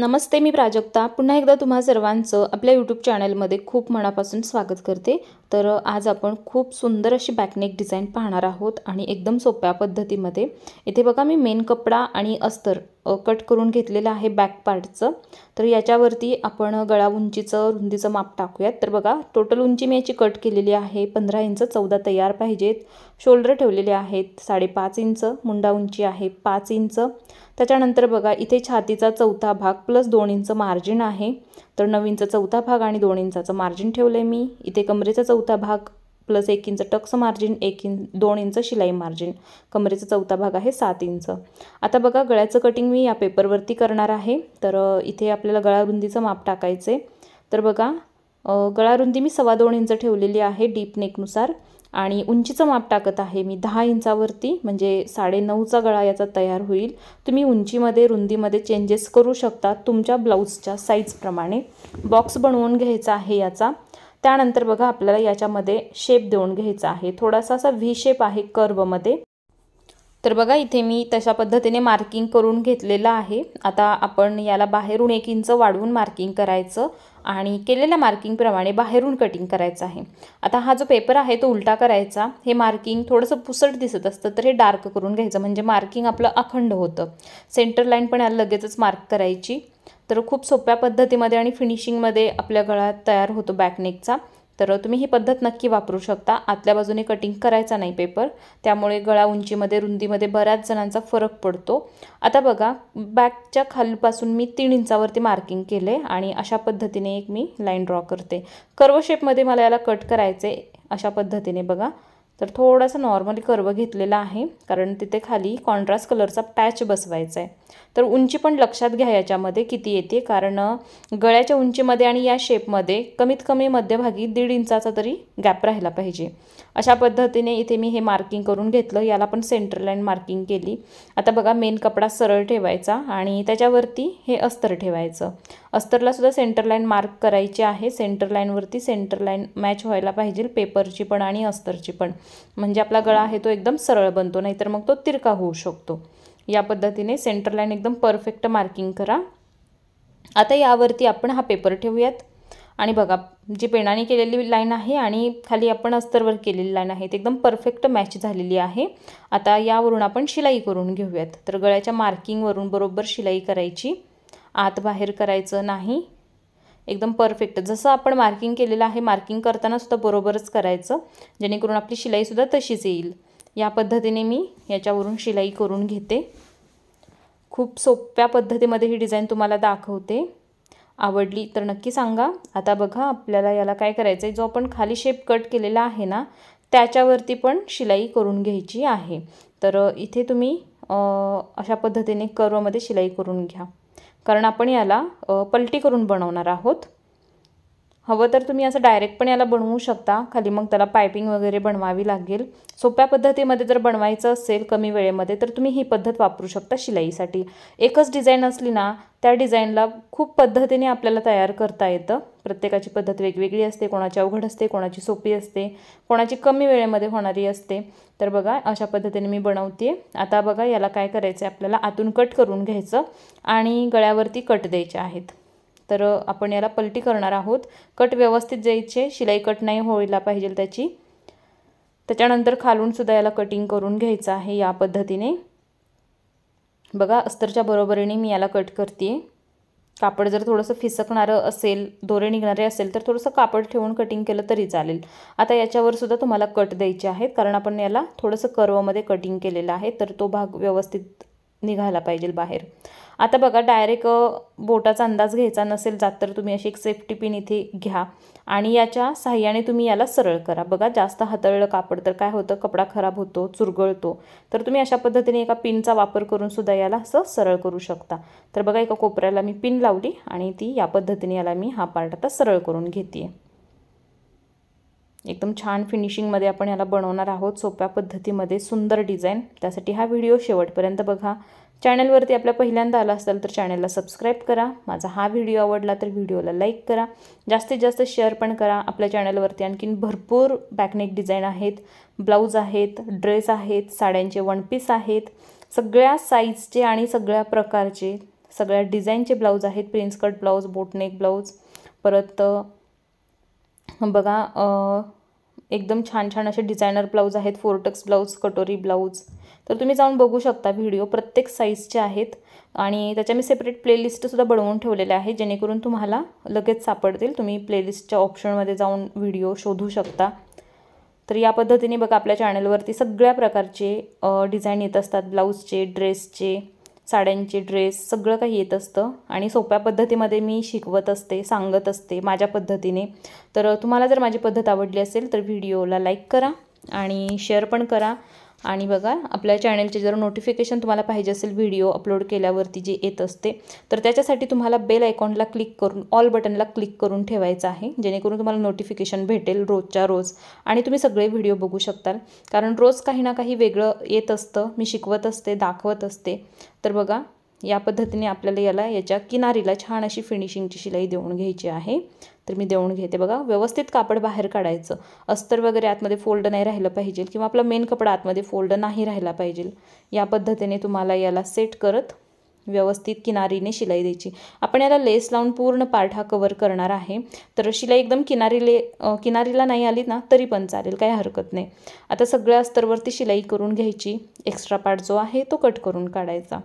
नमस्ते मी प्राजक्ता पुन्हा एकदा तुम्हा सर्वांचं आपल्या यूट्यूब चॅनलमध्ये खूप मनापासून स्वागत करते तर आज आपण खूप सुंदर अशी बॅकनेक डिझाईन पाहणार आहोत आणि एकदम सोप्या पद्धतीमध्ये इथे बघा मी मेन कपडा आणि अस्तर कट करून घेतलेलं आहे बॅक पार्टचं तर याच्यावरती आपण गळा उंचीचं रुंदीचं माप टाकूयात तर बघा टोटल उंची मी याची कट केलेली आहे पंधरा इंच चौदा तयार पाहिजेत शोल्डर ठेवलेले आहेत साडेपाच इंच मुंडा उंची आहे पाच इंच त्याच्यानंतर बघा इथे छातीचा चौथा भाग प्लस दोन इंच मार्जिन आहे तर नऊ इंच चौथा भाग आणि दोन इंचाचं मार्जिन ठेवलं आहे मी इथे कमरेचा चौथा भाग प्लस एक इंच टक्स मार्जिन एक इंच दोन इंच शिलाई मार्जिन कमरेचा चौथा भाग आहे सात इंच आता बघा गळ्याचं कटिंग मी या पेपरवरती करणार आहे तर इथे आपल्याला गळारुंदीचं माप टाकायचं आहे तर बघा गळारुंदी मी सव्वा दोन इंच ठेवलेली आहे डीप नेकनुसार आणि उंचीचं माप टाकत आहे मी दहा इंचावरती म्हणजे साडेनऊचा गळा याचा तयार होईल तुम्ही उंचीमध्ये रुंदीमध्ये चेंजेस करू शकता तुमच्या ब्लाऊजच्या साईजप्रमाणे बॉक्स बनवून घ्यायचा आहे याचा त्यानंतर बघा आपल्याला याच्यामध्ये शेप देऊन घ्यायचा आहे थोडासा असा व्ही शेप आहे कर्वमध्ये तर बघा इथे मी तशा पद्धतीने मार्किंग करून घेतलेलं आहे आता आपण याला बाहेरून एक इंच वाढवून मार्किंग करायचं आणि केलेल्या मार्किंगप्रमाणे बाहेरून कटिंग करायचं आहे आता हा जो पेपर आहे तो उलटा करायचा हे मार्किंग थोडंसं पुसट दिसत असतं तर हे डार्क करून घ्यायचं म्हणजे मार्किंग आपलं अखंड होतं सेंटर लाईन पण याला लगेचच मार्क करायची तर खूप सोप्या पद्धतीमध्ये आणि फिनिशिंगमध्ये आपल्या गळा तयार होतो बॅकनेकचा तर तुम्ही ही पद्धत नक्की वापरू शकता आतल्या बाजूने कटिंग करायचा नाही पेपर त्यामुळे गळा उंचीमध्ये रुंदीमध्ये बऱ्याच जणांचा फरक पडतो आता बघा बॅकच्या खालीपासून मी तीन इंचावरती मार्किंग केले आणि अशा पद्धतीने एक मी लाईन ड्रॉ करते कर्व शेपमध्ये मला याला कट करायचे अशा पद्धतीने बघा तर थोडासा नॉर्मली कर्व घेतलेला आहे कारण तिथे खाली कॉन्ट्रास्ट कलरचा पॅच बसवायचा आहे तर उंची पण लक्षात घ्या याच्यामध्ये किती येते कारण गळ्याच्या उंचीमध्ये आणि या शेपमध्ये कमीत कमी मध्यभागी दीड इंचाचा तरी गॅप राहिला पाहिजे अशा पद्धतीने इथे मी हे मार्किंग करून घेतलं याला पण सेंटर लाईन मार्किंग केली आता बघा मेन कपडा सरळ ठेवायचा आणि त्याच्यावरती हे अस्तर ठेवायचं अस्तरला सुद्धा सेंटर लाईन मार्क करायची आहे सेंटर लाईनवरती सेंटर लाईन मॅच व्हायला पाहिजे पेपरची पण आणि अस्तरची पण म्हणजे आपला गळा आहे तो एकदम सरळ बनतो नाहीतर मग तो तिरका होऊ शकतो या पद्धतीने सेंटर लाईन एकदम परफेक्ट मार्किंग करा आता यावरती आपण हा पेपर ठेवूयात आणि बघा जी पेनाने केलेली लाईन आहे आणि खाली आपण अस्तरवर केलेली लाईन आहे ती एकदम परफेक्ट मॅच झालेली आहे आता यावरून आपण शिलाई करून घेऊयात तर गळ्याच्या मार्किंगवरून बरोबर शिलाई करायची आत बाहेर करायचं नाही एकदम परफेक्ट जसं आपण मार्किंग केलेलं आहे मार्किंग करतानासुद्धा बरोबरच करायचं जेणेकरून आपली शिलाईसुद्धा तशीच येईल या पद्धतीने मी याच्यावरून शिलाई करून घेते खूप सोप्या पद्धतीमध्ये ही डिझाईन तुम्हाला दाखवते आवडली तर नक्की सांगा आता बघा आपल्याला याला काय करायचं आहे जो आपण खाली शेप कट केलेला आहे ना त्याच्यावरती पण शिलाई करून घ्यायची आहे तर इथे तुम्ही अशा पद्धतीने कर्वमध्ये शिलाई करून घ्या कारण आपण याला पलटी करून बनवणार आहोत हवं तर तुम्ही असं डायरेक्ट पण याला बनवू शकता खाली मग त्याला पायपिंग वगैरे बनवावी लागेल सोप्या पद्धतीमध्ये जर बनवायचं असेल कमी वेळेमध्ये तर तुम्ही ही पद्धत वापरू शकता शिलाईसाठी एकच डिझाईन असली ना त्या डिझाईनला खूप पद्धतीने आपल्याला तयार करता येतं प्रत्येकाची पद्धत वेगवेगळी असते कोणाची अवघड असते कोणाची सोपी असते कोणाची कमी वेळेमध्ये होणारी असते तर बघा अशा पद्धतीने मी बनवते आता बघा याला काय करायचं आहे आपल्याला आतून कट करून घ्यायचं आणि गळ्यावरती कट द्यायचे आहेत तर आपण याला पलटी करणार आहोत कट व्यवस्थित जायचे शिलाई कट नाही व्हायला पाहिजे त्याची त्याच्यानंतर खालूनसुद्धा याला कटिंग करून घ्यायचं आहे या पद्धतीने बघा अस्तरच्या बरोबरीने मी याला कट करते कापड जर थोडंसं फिसकणारं असेल दोरे निघणारे असेल तर थोडंसं कापड ठेवून कटिंग केलं तरी चालेल आता याच्यावरसुद्धा सुद्धा तुम्हाला कट द्यायचे आहेत कारण आपण याला थोडंसं कर्वमध्ये कटिंग केलेलं आहे तर तो भाग व्यवस्थित निघायला पाहिजे बाहेर आता बघा डायरेक्ट बोटाचा अंदाज घ्यायचा नसेल जात तर तुम्ही अशी एक सेफ्टी पिन इथे घ्या आणि याच्या साह्याने तुम्ही याला सरळ करा बघा जास्त हातळलं कापड तर काय होतं कपडा खराब होतो चुरगळतो तर तुम्ही अशा पद्धतीने एका पिनचा वापर करून सुद्धा याला असं सरळ करू शकता तर बघा एका कोपऱ्याला मी पिन लावली आणि ती या पद्धतीने याला मी हा पार्ट आता सरळ करून घेते एकदम छान फिनिशिंगमध्ये आपण याला बनवणार आहोत सोप्या पद्धतीमध्ये सुंदर डिझाईन त्यासाठी हा व्हिडिओ शेवटपर्यंत बघा चॅनलवरती आपल्या पहिल्यांदा आला असाल तर चॅनलला सबस्क्राईब करा माझा हा व्हिडिओ आवडला तर व्हिडिओला लाईक करा जास्तीत जास्त शेअर पण करा आपल्या चॅनलवरती आणखीन भरपूर बॅकनेक डिझाईन आहेत ब्लाऊज आहेत ड्रेस आहेत साड्यांचे वन पीस आहेत सगळ्या साईजचे आणि सगळ्या प्रकारचे सगळ्या डिझाईनचे ब्लाऊज आहेत prince cut blouse boat neck blouse परत बघा एकदम छान छान असे डिझायनर ब्लाऊज आहेत फोरटक्स ब्लाऊज कटोरी ब्लाऊज तर तुम्ही जाऊन बघू शकता व्हिडिओ प्रत्येक साईजचे आहेत आणि त्याच्या मी सेपरेट प्लेलिस्टसुद्धा बनवून ठेवलेले आहे जेणेकरून तुम्हाला लगेच सापडतील तुम्ही प्लेलिस्टच्या ऑप्शनमध्ये जाऊन व्हिडिओ शोधू शकता तर या पद्धतीने बघा आपल्या चॅनलवरती सगळ्या प्रकारचे डिझाईन येत असतात ब्लाऊजचे ड्रेसचे साड्यांचे ड्रेस सगळं काही येत असतं आणि सोप्या पद्धतीमध्ये मी शिकवत असते सांगत असते माझ्या पद्धतीने तर तुम्हाला जर माझी पद्धत आवडली असेल तर व्हिडिओला लाईक करा आणि शेअर पण करा आणि बघा आपल्या चॅनलचे जर नोटिफिकेशन तुम्हाला पाहिजे असेल व्हिडिओ अपलोड केल्यावरती जे येत असते तर त्याच्यासाठी तुम्हाला बेल आयकॉनला क्लिक करून ऑल बटनला क्लिक करून ठेवायचं आहे जेणेकरून तुम्हाला नोटिफिकेशन भेटेल रोजच्या रोज आणि तुम्ही सगळे व्हिडिओ बघू शकताल कारण रोज काही ना काही वेगळं येत असतं मी शिकवत असते दाखवत असते तर बघा या पद्धतीने आपल्याला याला याच्या किनारीला छान अशी फिनिशिंगची शिलाई देऊन घ्यायची आहे तर मी देऊन घेते बघा व्यवस्थित कापड बाहेर काढायचं अस्तर वगैरे आतमध्ये फोल्ड नाही राहिलं पाहिजे किंवा आपला मेन कपडा आतमध्ये फोल्ड नाही राहिला पाहिजे या पद्धतीने तुम्हाला याला सेट करत व्यवस्थित किनारीने शिलाई द्यायची आपण याला लेस लावून पूर्ण पार्ट हा कवर करणार आहे तर शिलाई एकदम किनारी ले किनारीला नाही आली ना तरी पण चालेल काही हरकत नाही आता सगळ्या अस्तरवरती शिलाई करून घ्यायची एक्स्ट्रा पार्ट जो आहे तो कट करून काढायचा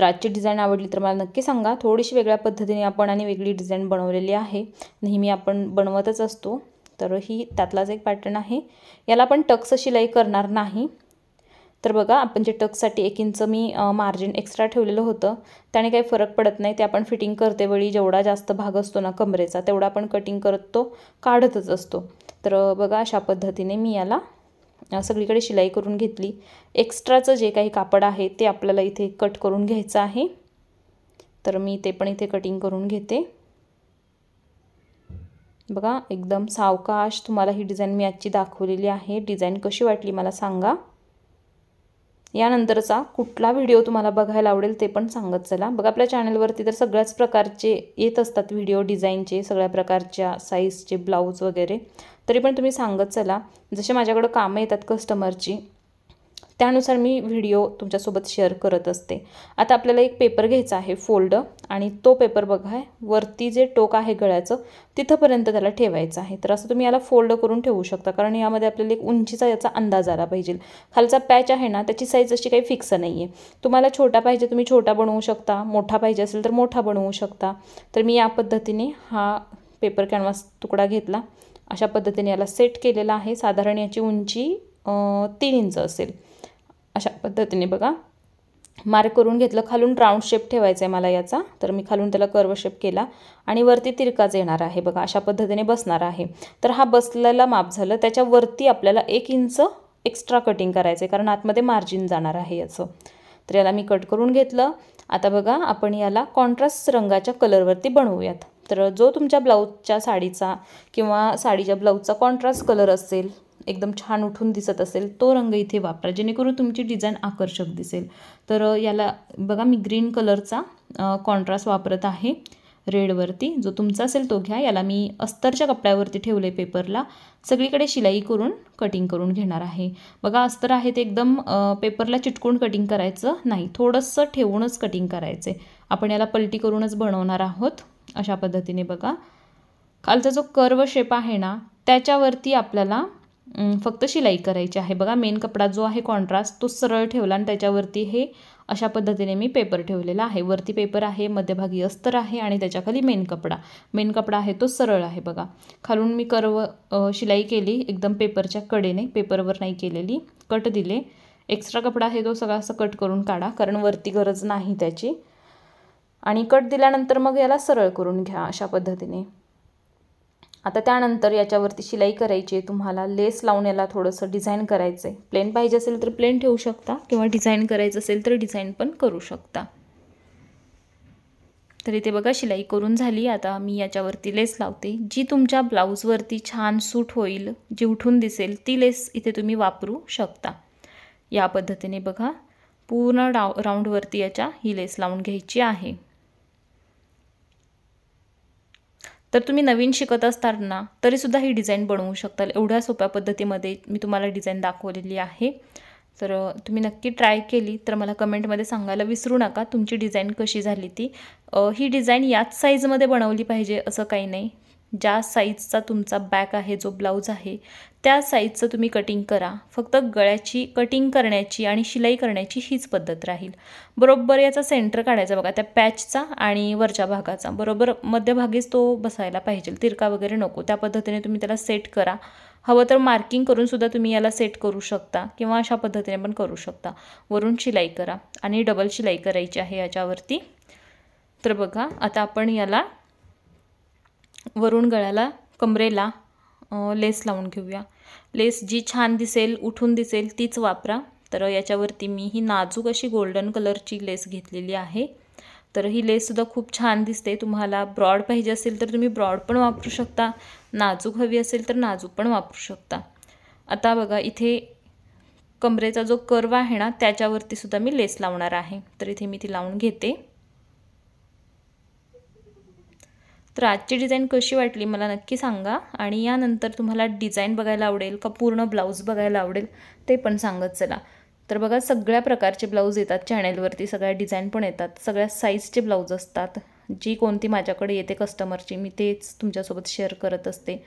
तर आजची डिझाईन आवडली तर मला नक्की सांगा थोडीशी वेगळ्या पद्धतीने आपण आणि वेगळी डिझाईन बनवलेली आहे नेहमी आपण बनवतच असतो तर ही त्यातलाच एक पॅटर्न आहे याला आपण टक्स शिलाई करणार नाही तर बघा आपण जे टक्ससाठी एक इंच मी मार्जिन एक्स्ट्रा ठेवलेलं होतं त्याने काही फरक पडत नाही ते आपण फिटिंग करतेवेळी जेवढा जास्त भाग असतो ना कमरेचा तेवढा आपण कटिंग करत तो काढतच असतो तर बघा अशा पद्धतीने मी याला सगळीकडे शिलाई करून घेतली एक्स्ट्राचं जे काही कापड आहे ते आपल्याला इथे कट करून घ्यायचं आहे तर मी ते पण इथे कटिंग करून घेते बघा एकदम सावकाश तुम्हाला ही डिझाईन मी आजची दाखवलेली आहे डिझाईन कशी वाटली मला सांगा यानंतरचा कुठला व्हिडिओ तुम्हाला बघायला आवडेल ते पण सांगत चला बघा आपल्या चॅनलवरती तर सगळ्याच प्रकारचे येत असतात व्हिडिओ डिझाईनचे सगळ्या प्रकारच्या साईजचे ब्लाऊज वगैरे तरी पण तुम्ही सांगत चला जसे माझ्याकडं कामं येतात कस्टमरची त्यानुसार मी व्हिडिओ तुमच्यासोबत शेअर करत असते आता आपल्याला एक पेपर घ्यायचा आहे फोल्ड आणि तो पेपर बघा वरती जे टोक आहे गळ्याचं तिथंपर्यंत त्याला ठेवायचं आहे तर असं तुम्ही याला फोल्ड करून ठेवू शकता कारण यामध्ये आपल्याला एक उंचीचा याचा अंदाज आला पाहिजे खालचा पॅच आहे ना त्याची साईज अशी काही फिक्स नाही आहे तुम्हाला छोटा पाहिजे तुम्ही छोटा बनवू शकता मोठा पाहिजे असेल तर मोठा बनवू शकता तर मी या पद्धतीने हा पेपर कॅनव्हास तुकडा घेतला अशा पद्धतीने याला सेट केलेला आहे साधारण याची उंची तीन इंच असेल अशा पद्धतीने बघा मार्क करून घेतलं खालून राऊंड शेप ठेवायचा आहे मला याचा तर मी खालून त्याला कर्व शेप केला आणि वरती तिरकाच येणार आहे बघा अशा पद्धतीने बसणार आहे तर हा बसलेला माप झालं त्याच्यावरती आपल्याला एक इंच एक्स्ट्रा कटिंग करायचं आहे कारण आतमध्ये मार्जिन जाणार आहे याचं तर याला मी कट करून घेतलं आता बघा आपण याला कॉन्ट्रास्ट रंगाच्या कलरवरती बनवूयात तर जो तुमच्या ब्लाऊजच्या साडीचा किंवा साडीच्या ब्लाऊजचा कॉन्ट्रास्ट कलर असेल एकदम छान उठून दिसत असेल तो रंग इथे वापरा जेणेकरून तुमची डिझाईन आकर्षक दिसेल तर याला बघा मी ग्रीन कलरचा कॉन्ट्रास्ट वापरत आहे रेडवरती जो तुमचा असेल तो घ्या याला मी अस्तरच्या कपड्यावरती ठेवले पेपरला सगळीकडे शिलाई करून कटिंग करून घेणार आहे बघा अस्तर आहे ते एकदम पेपरला चिटकून कटिंग करायचं नाही थोडंसं ठेवूनच कटिंग करायचे आपण याला पलटी करूनच बनवणार आहोत अशा पद्धतीने बघा खालचा जो कर्व शेप आहे ना त्याच्यावरती आपल्याला फक्त शिलाई करायची आहे बघा मेन कपडा जो आहे कॉन्ट्रास्ट तो सरळ ठेवला आणि त्याच्यावरती हे अशा पद्धतीने मी पेपर ठेवलेला आहे वरती पेपर आहे मध्यभागी अस्तर आहे आणि त्याच्याखाली मेन कपडा मेन कपडा आहे तो सरळ आहे बघा खालून मी कर्व शिलाई केली एकदम पेपरच्या कडेने पेपरवर नाही केलेली कट दिले एक्स्ट्रा कपडा आहे तो सगळा असं कट करून काढा कारण वरती गरज नाही त्याची आणि कट दिल्यानंतर मग याला सरळ करून घ्या अशा पद्धतीने आता त्यानंतर याच्यावरती शिलाई करायची आहे तुम्हाला लेस लावून याला थोडंसं डिझाईन करायचं आहे प्लेन पाहिजे असेल तर प्लेन ठेवू शकता किंवा डिझाईन करायचं असेल तर डिझाईन पण करू शकता तर इथे बघा शिलाई करून झाली आता मी याच्यावरती लेस लावते जी तुमच्या ब्लाऊजवरती छान सूट होईल जी उठून दिसेल ती लेस इथे तुम्ही वापरू शकता या पद्धतीने बघा पूर्ण राव राऊंडवरती याच्या ही लेस लावून घ्यायची आहे तर तुम्ही नवीन शिकत असताना ना तरीसुद्धा ही डिझाईन बनवू शकताल एवढ्या सोप्या पद्धतीमध्ये मी तुम्हाला डिझाईन दाखवलेली आहे तर तुम्ही नक्की ट्राय केली तर मला कमेंटमध्ये सांगायला विसरू नका तुमची डिझाईन कशी झाली ती ही डिझाईन याच साईजमध्ये बनवली पाहिजे असं काही नाही ज्या साईजचा तुमचा बॅक आहे जो ब्लाऊज आहे त्या साईजचं तुम्ही कटिंग करा फक्त गळ्याची कटिंग करण्याची आणि शिलाई करण्याची हीच पद्धत राहील बरोबर याचा सेंटर काढायचा बघा त्या पॅचचा आणि वरच्या भागाचा बरोबर मध्यभागीच तो बसायला पाहिजे तिरका वगैरे नको त्या पद्धतीने तुम्ही त्याला सेट करा हवं तर मार्किंग करूनसुद्धा तुम्ही याला सेट करू शकता किंवा अशा पद्धतीने पण करू शकता वरून शिलाई करा आणि डबल शिलाई करायची आहे याच्यावरती तर बघा आता आपण याला वरुण गळ्याला कमरेला लेस लावून घेऊया लेस जी छान दिसेल उठून दिसेल तीच वापरा तर याच्यावरती मी ही नाजूक अशी गोल्डन कलरची लेस घेतलेली आहे तर ही लेससुद्धा खूप छान दिसते तुम्हाला ब्रॉड पाहिजे असेल तर तुम्ही ब्रॉड पण वापरू शकता नाजूक हवी असेल तर नाजूक पण वापरू शकता आता बघा इथे कमरेचा जो कर्व आहे ना त्याच्यावरतीसुद्धा मी लेस लावणार आहे तर इथे मी ती लावून घेते तर आजची डिझाईन कशी वाटली मला नक्की सांगा आणि यानंतर तुम्हाला डिझाईन बघायला आवडेल का पूर्ण ब्लाऊज बघायला आवडेल ते पण सांगत चला तर बघा सगळ्या प्रकारचे ब्लाऊज येतात चॅनेलवरती सगळ्या डिझाईन पण येतात सगळ्या साईजचे ब्लाऊज असतात जी कोणती माझ्याकडे येते कस्टमरची मी तेच तुमच्यासोबत शेअर करत असते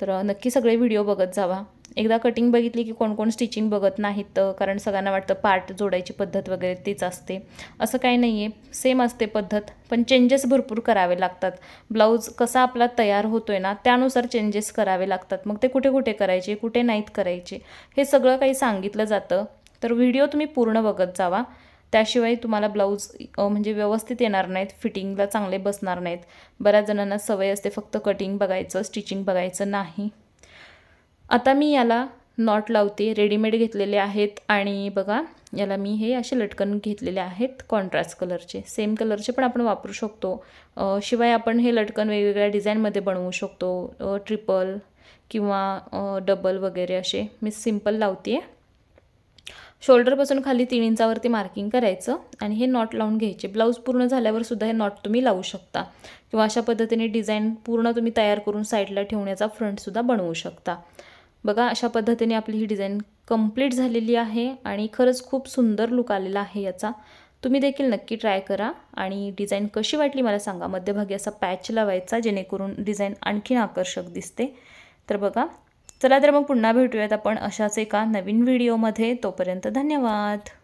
तर नक्की सगळे व्हिडिओ बघत जावा एकदा कटिंग बघितली की कोण कोण स्टिचिंग बघत नाहीत कारण सगळ्यांना वाटतं पार्ट जोडायची पद्धत वगैरे तीच असते असं काही नाही आहे सेम असते पद्धत पण चेंजेस भरपूर करावे लागतात ब्लाऊज कसा आपला तयार होतो आहे ना त्यानुसार चेंजेस करावे लागतात मग ते कुठे कुठे करायचे कुठे नाहीत करायचे हे सगळं काही सांगितलं जातं तर व्हिडिओ तुम्ही पूर्ण बघत जावा त्याशिवाय तुम्हाला ब्लाऊज म्हणजे व्यवस्थित येणार नाहीत फिटिंगला चांगले बसणार नाहीत बऱ्याच जणांना सवय असते फक्त कटिंग बघायचं स्टिचिंग बघायचं नाही आता मी याला नॉट लावते रेडीमेड घेतलेले आहेत आणि बघा याला मी हे असे लटकन घेतलेले आहेत कॉन्ट्रास्ट कलरचे सेम कलरचे पण आपण वापरू शकतो शिवाय आपण हे लटकन वेगवेगळ्या डिझाईनमध्ये बनवू शकतो ट्रिपल किंवा डबल वगैरे असे मी सिम्पल लावते आहे शोल्डरपासून खाली तीन इंचावरती मार्किंग करायचं आणि हे नॉट लावून घ्यायचे ब्लाऊज पूर्ण झाल्यावर सुद्धा हे नॉट तुम्ही लावू शकता किंवा अशा पद्धतीने डिझाईन पूर्ण तुम्ही तयार करून साईडला ठेवण्याचा फ्रंटसुद्धा बनवू शकता बघा अशा पद्धतीने आपली ही डिझाईन कंप्लीट झालेली आहे आणि खरंच खूप सुंदर लुक आलेला आहे याचा तुम्ही देखील नक्की ट्राय करा आणि डिझाईन कशी वाटली मला सांगा मध्यभागी असा पॅच लावायचा जेणेकरून डिझाईन आणखीन आकर्षक दिसते तर बघा चला तर मग पुन्हा भेटूयात आपण अशाच एका नवीन व्हिडिओमध्ये तोपर्यंत धन्यवाद